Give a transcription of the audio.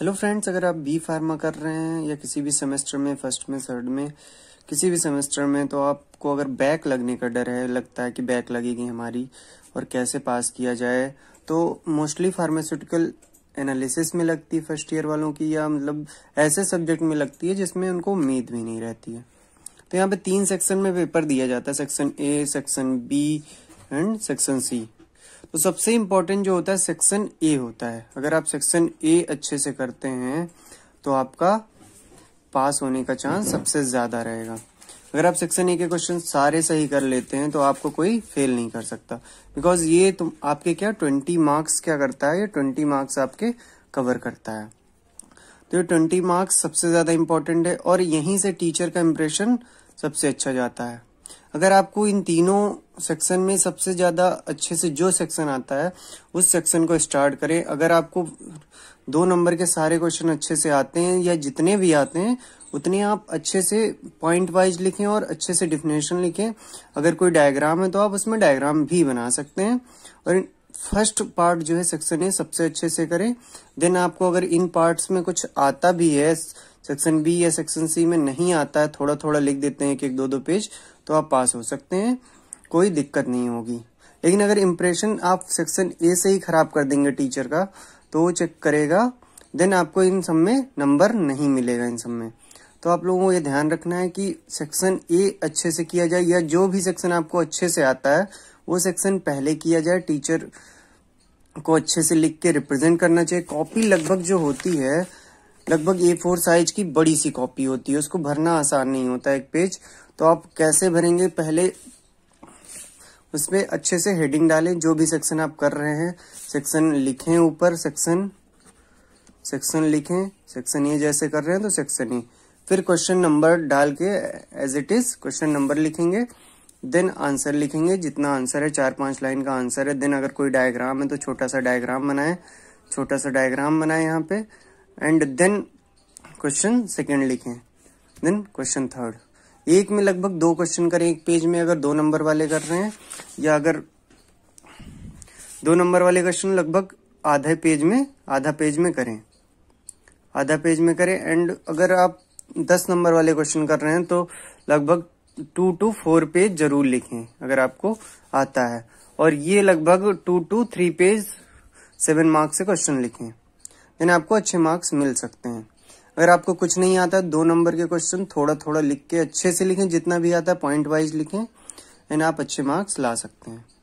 hello friends अगर आप B pharma कर रहे हैं या किसी भी सेमेस्टर में फर्स्ट में थर्ड में किसी भी सेमेस्टर में तो आपको अगर बैक लगने का डर है लगता है कि बैक लगेगी हमारी और कैसे पास किया जाए तो मोस्टली फार्मास्यूटिकल एनालिसिस में लगती है फर्स्ट ईयर वालों की या मतलब ऐसे सब्जेक्ट में लगती है जिसमें उनको उम्मीद भी नहीं रहती है तो यहाँ पे तीन सेक्शन में पेपर दिया जाता है section A section B and section C तो सबसे इम्पोर्टेंट जो होता है सेक्शन ए होता है अगर आप सेक्शन ए अच्छे से करते हैं तो आपका पास होने का चांस सबसे ज्यादा रहेगा अगर आप सेक्शन ए के क्वेश्चन सारे सही कर लेते हैं तो आपको कोई फेल नहीं कर सकता बिकॉज ये तुम आपके क्या ट्वेंटी मार्क्स क्या करता है ये ट्वेंटी मार्क्स आपके कवर करता है तो ये ट्वेंटी मार्क्स सबसे ज्यादा इम्पोर्टेंट है और यहीं से टीचर का इम्प्रेशन सबसे अच्छा जाता है अगर आपको इन तीनों सेक्शन में सबसे ज़्यादा अच्छे से जो सेक्शन आता है उस सेक्शन को स्टार्ट करें अगर आपको दो नंबर के सारे क्वेश्चन अच्छे से आते हैं या जितने भी आते हैं उतने आप अच्छे से पॉइंट वाइज लिखें और अच्छे से डिफिनेशन लिखें अगर कोई डायग्राम है तो आप उसमें डायग्राम भी बना सकते हैं और फर्स्ट पार्ट जो है सेक्शन ए सबसे अच्छे से करें देन आपको अगर इन पार्ट्स में कुछ आता भी है सेक्शन बी या सेक्शन सी में नहीं आता है थोड़ा थोड़ा लिख देते हैं एक एक दो दो पेज तो आप पास हो सकते हैं कोई दिक्कत नहीं होगी लेकिन अगर इम्प्रेशन आप सेक्शन ए से ही खराब कर देंगे टीचर का तो वो चेक करेगा देन आपको इन सब में नंबर नहीं मिलेगा इन सब में तो आप लोगों को ये ध्यान रखना है कि सेक्शन ए अच्छे से किया जाए या जो भी सेक्शन आपको अच्छे से आता है वो सेक्शन पहले किया जाए टीचर को अच्छे से लिख के रिप्रेजेंट करना चाहिए कॉपी लगभग जो होती है लगभग ए फोर साइज की बड़ी सी कॉपी होती है उसको भरना आसान नहीं होता एक पेज तो आप कैसे भरेंगे पहले उसमें अच्छे से हेडिंग डालें जो भी सेक्शन आप कर रहे हैं सेक्शन लिखें ऊपर सेक्शन सेक्शन लिखें सेक्शन ये जैसे कर रहे हैं तो सेक्शन ही फिर क्वेश्चन नंबर डाल के as it is question number लिखेंगे देन आंसर लिखेंगे जितना आंसर है चार पांच लाइन का आंसर है देन अगर कोई डायग्राम है तो छोटा सा डायग्राम बनाए छोटा सा डायग्राम बनाए यहाँ पे एंड देन क्वेश्चन सेकेंड लिखें देन क्वेश्चन थर्ड एक में लगभग दो क्वेश्चन करें एक पेज में अगर दो नंबर वाले कर रहे हैं या अगर दो नंबर वाले क्वेश्चन लगभग आधे पेज में आधा पेज में करें आधा पेज में करें एंड अगर आप दस नंबर वाले क्वेश्चन कर रहे हैं तो लगभग टू टू फोर पेज जरूर लिखें अगर आपको आता है और ये लगभग two two three page seven marks से क्वेश्चन लिखें यानी आपको अच्छे मार्क्स मिल सकते हैं अगर आपको कुछ नहीं आता दो नंबर के क्वेश्चन थोड़ा थोड़ा लिख के अच्छे से लिखें जितना भी आता है पॉइंट वाइज लिखें एंड आप अच्छे मार्क्स ला सकते हैं